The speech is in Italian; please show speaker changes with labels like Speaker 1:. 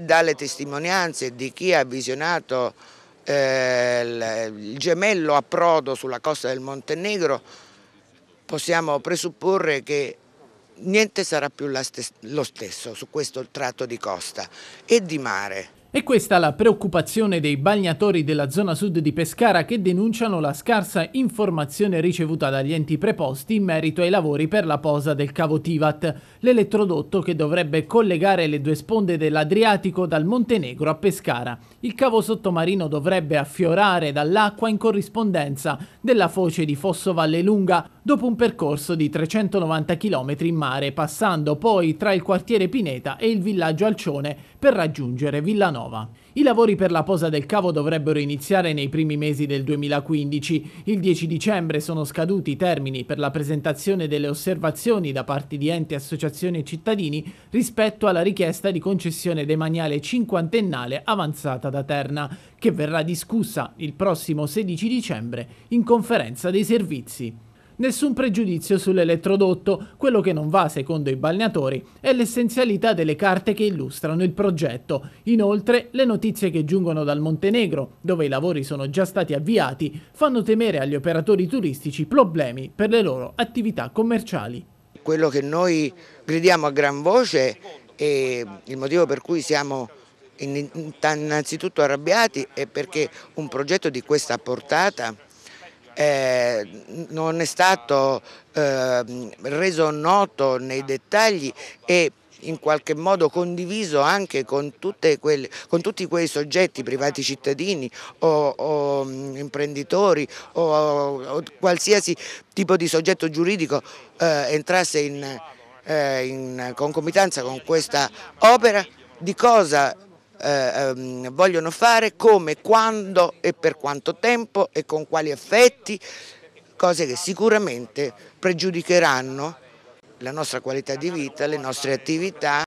Speaker 1: Dalle testimonianze di chi ha visionato eh, il gemello a prodo sulla costa del Montenegro possiamo presupporre che niente sarà più lo stesso su questo tratto di costa
Speaker 2: e di mare. È questa la preoccupazione dei bagnatori della zona sud di Pescara che denunciano la scarsa informazione ricevuta dagli enti preposti in merito ai lavori per la posa del cavo Tivat, l'elettrodotto che dovrebbe collegare le due sponde dell'Adriatico dal Montenegro a Pescara. Il cavo sottomarino dovrebbe affiorare dall'acqua in corrispondenza della foce di Fosso Vallelunga, dopo un percorso di 390 km in mare, passando poi tra il quartiere Pineta e il villaggio Alcione per raggiungere Villanova. I lavori per la posa del cavo dovrebbero iniziare nei primi mesi del 2015. Il 10 dicembre sono scaduti i termini per la presentazione delle osservazioni da parte di enti, associazioni e cittadini rispetto alla richiesta di concessione demaniale cinquantennale avanzata da Terna, che verrà discussa il prossimo 16 dicembre in conferenza dei servizi. Nessun pregiudizio sull'elettrodotto, quello che non va secondo i balneatori è l'essenzialità delle carte che illustrano il progetto. Inoltre, le notizie che giungono dal Montenegro, dove i lavori sono già stati avviati, fanno temere agli operatori turistici problemi per le loro attività commerciali.
Speaker 1: Quello che noi gridiamo a gran voce e il motivo per cui siamo innanzitutto arrabbiati è perché un progetto di questa portata eh, non è stato eh, reso noto nei dettagli e in qualche modo condiviso anche con, quelle, con tutti quei soggetti, privati cittadini o, o mm, imprenditori o, o, qualsiasi tipo di soggetto giuridico eh, entrasse in, eh, in concomitanza con questa opera, di cosa eh, ehm, vogliono fare, come, quando e per quanto tempo e con quali effetti, cose che sicuramente pregiudicheranno la nostra qualità di vita, le nostre attività.